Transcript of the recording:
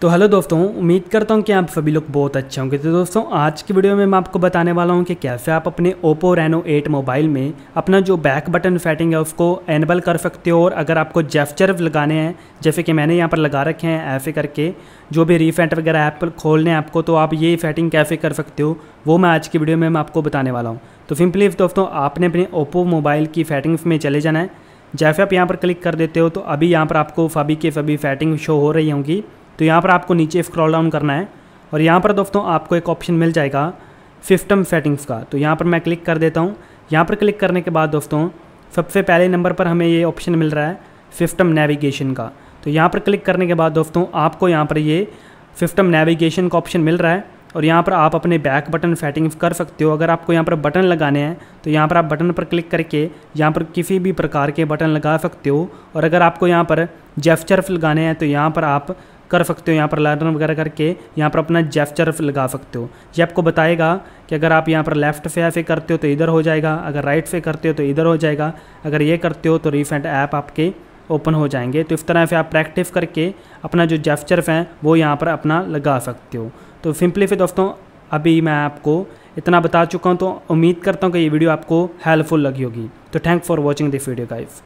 तो हेलो दोस्तों उम्मीद करता हूँ कि आप सभी लोग बहुत अच्छे होंगे तो दोस्तों आज की वीडियो में मैं आपको बताने वाला हूँ कि कैसे आप अपने ओप्पो रेनो 8 मोबाइल में अपना जो बैक बटन सेटिंग है उसको एनेबल कर सकते हो और अगर आपको जेफ्चर लगाने हैं जैसे कि मैंने यहाँ पर लगा रखे हैं ऐसे करके जो भी रीफेंट वगैरह ऐप खोलने हैं आपको तो आप ये सेटिंग कैसे कर सकते हो वो मैं आज की वीडियो में मैं आपको बताने वाला हूँ तो सिंपली दोस्तों आपने अपने ओप्पो मोबाइल की सेटिंग्स में चले जाना है जैसे आप यहाँ पर क्लिक कर देते हो तो अभी यहाँ पर आपको सभी के सभी फैटिंग शो हो रही होंगी तो यहाँ पर आपको नीचे स्क्रॉल डाउन करना है और यहाँ पर दोस्तों आपको एक ऑप्शन मिल जाएगा सिस्टम सेटिंग्स का तो यहाँ पर मैं क्लिक कर देता हूँ यहाँ पर क्लिक करने के बाद दोस्तों सबसे पहले नंबर पर हमें ये ऑप्शन मिल रहा है सिस्टम नेविगेशन का तो यहाँ पर क्लिक करने के बाद दोस्तों आपको यहाँ पर ये सिस्टम नेविगेशन का ऑप्शन मिल रहा है और यहाँ पर आप अपने बैक बटन सेटिंग्स कर सकते हो अगर आपको यहाँ पर बटन लगाने हैं तो यहाँ पर आप बटन पर क्लिक करके यहाँ पर किसी भी प्रकार के बटन लगा सकते हो और अगर आपको यहाँ पर जेस्चर्स लगाने हैं तो यहाँ पर आप कर सकते हो यहाँ पर लर्नर वगैरह करके यहाँ पर अपना जेफ्चर लगा सकते हो ये आपको बताएगा कि अगर आप यहाँ पर लेफ्ट से ऐसे करते हो तो इधर हो जाएगा अगर राइट से करते हो तो इधर हो जाएगा अगर ये करते हो तो रिसेंट ऐप आपके ओपन हो जाएंगे तो इस तरह से आप प्रैक्टिस करके अपना जो जेफ्चर हैं वो यहाँ पर अपना लगा सकते हो तो सिंपली फिर दोस्तों अभी मैं आपको इतना बता चुका हूँ तो उम्मीद करता हूँ कि ये वीडियो आपको हेल्पफुल लगी होगी तो thank for watching this video guys